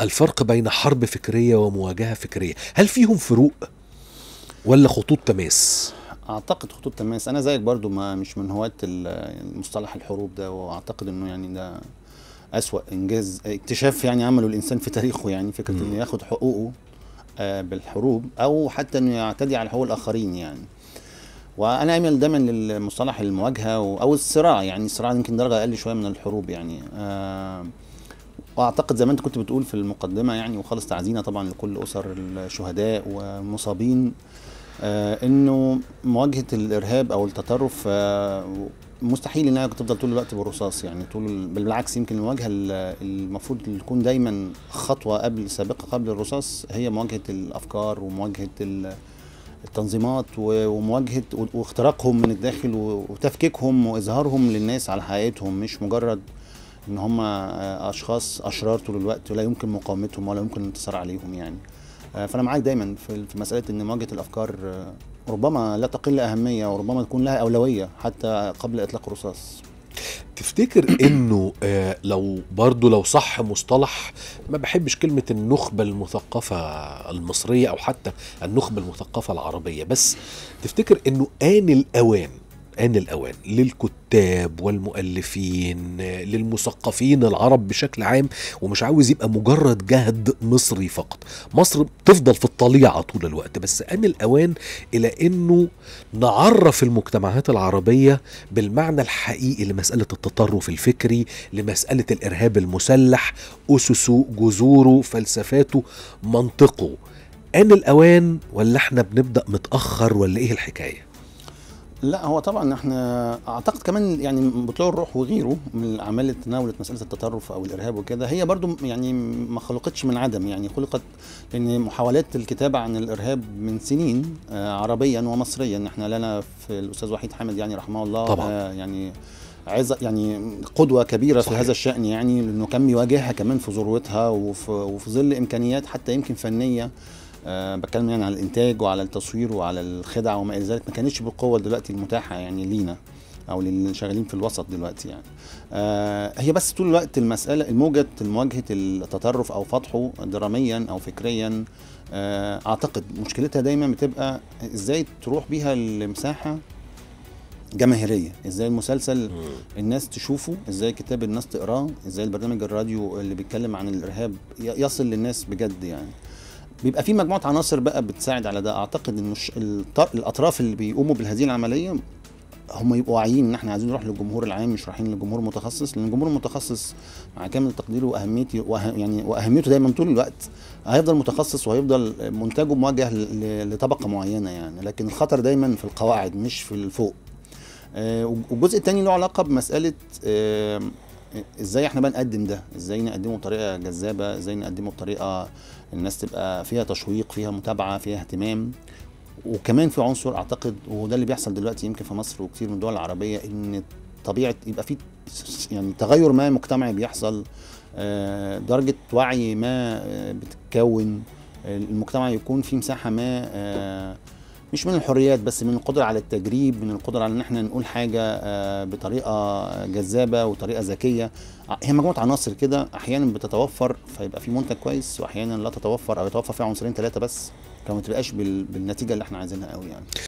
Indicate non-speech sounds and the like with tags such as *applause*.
الفرق بين حرب فكريه ومواجهه فكريه هل فيهم فروق ولا خطوط تماس اعتقد خطوط تماس انا زيك برضو ما مش من هواة المصطلح الحروب ده واعتقد انه يعني ده اسوا انجاز اكتشاف يعني عمله الانسان في تاريخه يعني فكره انه ياخد حقوقه آه، بالحروب او حتى انه يعتدي على حقوق الاخرين يعني وانا اميل دايما للمصطلح المواجهه او الصراع يعني الصراع يمكن درجه اقل شويه من الحروب يعني آه واعتقد زي ما انت كنت بتقول في المقدمه يعني وخالص تعزينا طبعا لكل اسر الشهداء والمصابين آه انه مواجهه الارهاب او التطرف آه مستحيل انها تفضل طول الوقت بالرصاص يعني طول بالعكس يمكن المواجهه المفروض تكون دايما خطوه قبل سابقه قبل الرصاص هي مواجهه الافكار ومواجهه التنظيمات ومواجهه واختراقهم من الداخل وتفكيكهم واظهارهم للناس على حقيقتهم مش مجرد ان هم آه، اشخاص اشرار طول الوقت ولا يمكن مقاومتهم ولا يمكن الانتصار عليهم يعني آه، فانا معاك دايما في مساله ان مواجهه الافكار آه، ربما لا تقل اهميه وربما تكون لها اولويه حتى قبل اطلاق الرصاص تفتكر *coughs* انه لو برضه لو صح مصطلح ما بحبش كلمه النخبه المثقفه المصريه او حتى النخبه المثقفه العربيه بس تفتكر انه ان الاوان آن الأوان للكتاب والمؤلفين للمثقفين العرب بشكل عام ومش عاوز يبقى مجرد جهد مصري فقط مصر تفضل في الطليعة طول الوقت بس آن الأوان إلى أنه نعرف المجتمعات العربية بالمعنى الحقيقي لمسألة التطرف الفكري لمسألة الإرهاب المسلح أسسه جذوره فلسفاته منطقه آن الأوان ولا احنا بنبدأ متأخر ولا ايه الحكاية لا هو طبعا احنا اعتقد كمان يعني بطلوع الروح وغيره من الاعمال اللي تناولت مساله التطرف او الارهاب وكده هي برضو يعني ما خلقتش من عدم يعني خلقت لان محاولات الكتابه عن الارهاب من سنين آه، عربيا ومصريا احنا لنا في الاستاذ وحيد حامد يعني رحمه الله طبعا. يعني عز يعني قدوه كبيره صحيح. في هذا الشان يعني لانه كان بيواجهها كمان في ذروتها وفي, وفي ظل امكانيات حتى يمكن فنيه أه بتكلم يعني على الانتاج وعلى التصوير وعلى الخدع وما الى ذلك ما كانتش بالقوه دلوقتي المتاحه يعني لينا او للي شغالين في الوسط دلوقتي يعني آه هي بس طول الوقت المساله الموجه مواجهه التطرف او فتحه دراميا او فكريا آه اعتقد مشكلتها دايما بتبقى ازاي تروح بيها لمساحه جماهيريه ازاي المسلسل الناس تشوفه ازاي كتاب الناس تقراه ازاي البرنامج الراديو اللي بيتكلم عن الارهاب يصل للناس بجد يعني بيبقى في مجموعه عناصر بقى بتساعد على ده اعتقد ان الاطراف اللي بيقوموا بهذه العمليه هم يبقوا واعيين ان احنا عايزين نروح للجمهور العام مش رايحين للجمهور المتخصص لان الجمهور المتخصص مع كامل تقديره واهميته وأه يعني واهميته دايما طول الوقت هيفضل متخصص وهيفضل منتجه موجه لطبقه معينه يعني لكن الخطر دايما في القواعد مش في الفوق آه والجزء الثاني له علاقه بمساله آه ازاي احنا بقى نقدم ده ازاي نقدمه بطريقه جذابه ازاي نقدمه بطريقه الناس تبقى فيها تشويق فيها متابعه فيها اهتمام وكمان في عنصر اعتقد وده اللي بيحصل دلوقتي يمكن في مصر وكتير من الدول العربيه ان طبيعه يبقى في يعني تغير ما مجتمعي بيحصل آه، درجه وعي ما آه، بتتكون آه، المجتمع يكون في مساحه ما مش من الحريات بس من القدره على التجريب من القدره على ان احنا نقول حاجه آه، بطريقه جذابه وطريقه ذكيه آه، هي مجموعه عناصر كده احيانا بتتوفر فيبقى في منتج كويس واحيانا لا تتوفر او يتوفر فيها عنصرين ثلاثه بس فما تبقاش بالنتيجه اللي احنا عايزينها قوي يعني